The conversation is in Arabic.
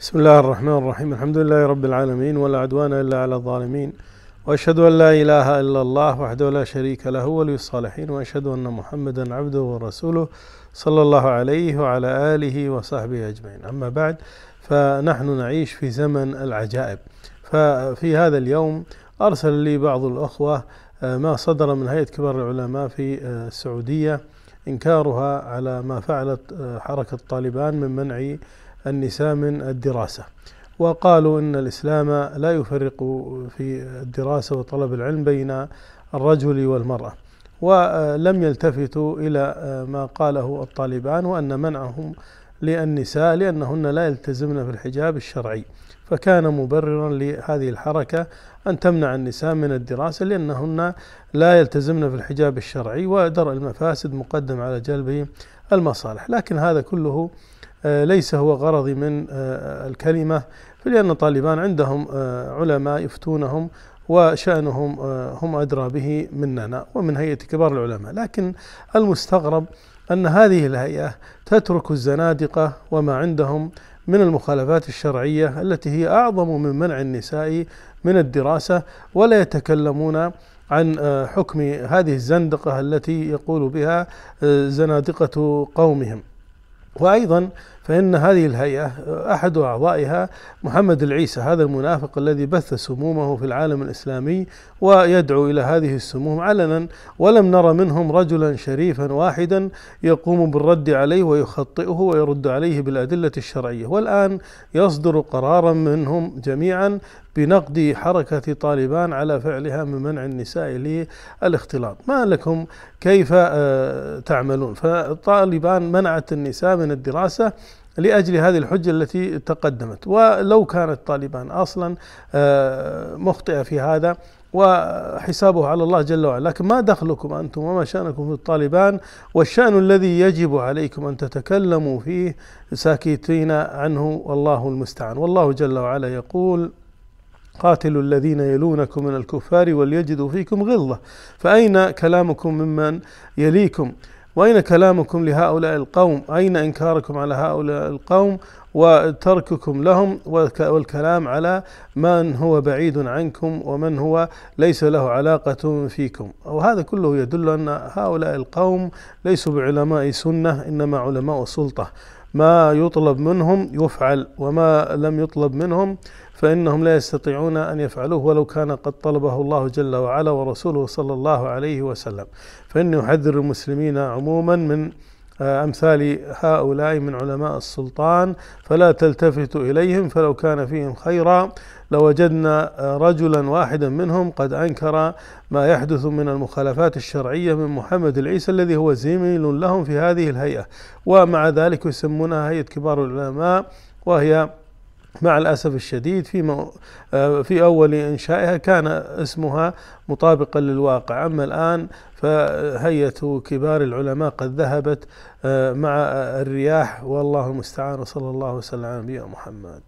بسم الله الرحمن الرحيم الحمد لله رب العالمين ولا عدوان إلا على الظالمين وأشهد أن لا إله إلا الله وحده لا شريك له ولي الصالحين وأشهد أن محمدا عبده ورسوله صلى الله عليه وعلى آله وصحبه أجمعين أما بعد فنحن نعيش في زمن العجائب ففي هذا اليوم أرسل لي بعض الأخوة آه، ما صدر من هيئة كبار العلماء في آه، السعودية إنكارها على ما فعلت آه، حركة طالبان من منع النساء من الدراسة وقالوا إن الإسلام لا يفرق في الدراسة وطلب العلم بين الرجل والمرأة ولم يلتفتوا إلى ما قاله الطالبان وأن منعهم للنساء لأنهن لا يلتزمن في الحجاب الشرعي فكان مبررا لهذه الحركة أن تمنع النساء من الدراسة لأنهن لا يلتزمن في الحجاب الشرعي ودرء المفاسد مقدم على جلب المصالح لكن هذا كله آه، ليس هو غرضي من آه، الكلمة لأن طالبان عندهم آه، علماء يفتونهم وشأنهم هم أدرى به مننا ومن هيئة كبار العلماء لكن المستغرب أن هذه الهيئة تترك الزنادقة وما عندهم من المخالفات الشرعية التي هي أعظم من منع النساء من الدراسة ولا يتكلمون عن حكم هذه الزندقة التي يقول بها زنادقة قومهم وأيضا فإن هذه الهيئة أحد أعضائها محمد العيسى هذا المنافق الذي بث سمومه في العالم الإسلامي ويدعو إلى هذه السموم علنا ولم نرى منهم رجلا شريفا واحدا يقوم بالرد عليه ويخطئه ويرد عليه بالأدلة الشرعية والآن يصدر قرارا منهم جميعا بنقد حركة طالبان على فعلها من منع النساء للاختلاط ما لكم كيف آه، تعملون فطالبان منعت النساء من الدراسة لأجل هذه الحجة التي تقدمت ولو كانت طالبان أصلا آه، مخطئة في هذا وحسابه على الله جل وعلا لكن ما دخلكم أنتم وما شأنكم في الطالبان والشأن الذي يجب عليكم أن تتكلموا فيه ساكتين عنه والله المستعان والله جل وعلا يقول قاتلوا الذين يلونكم من الكفار وليجدوا فيكم غلظة فأين كلامكم ممن يليكم وأين كلامكم لهؤلاء القوم أين إنكاركم على هؤلاء القوم وترككم لهم والكلام على من هو بعيد عنكم ومن هو ليس له علاقة فيكم وهذا كله يدل أن هؤلاء القوم ليسوا بعلماء سنة إنما علماء سلطة ما يطلب منهم يفعل وما لم يطلب منهم فإنهم لا يستطيعون أن يفعلوه ولو كان قد طلبه الله جل وعلا ورسوله صلى الله عليه وسلم فإني أحذر المسلمين عموما من أمثال هؤلاء من علماء السلطان فلا تلتفت إليهم فلو كان فيهم خيرا لوجدنا رجلا واحدا منهم قد أنكر ما يحدث من المخالفات الشرعية من محمد العيسى الذي هو زميل لهم في هذه الهيئة ومع ذلك يسمونها هيئة كبار العلماء وهي مع الأسف الشديد في آه، في أول إنشائها كان اسمها مطابقا للواقع أما الآن فهيئة كبار العلماء قد ذهبت آه، مع الرياح والله المستعان صلى الله وسلم على نبينا محمد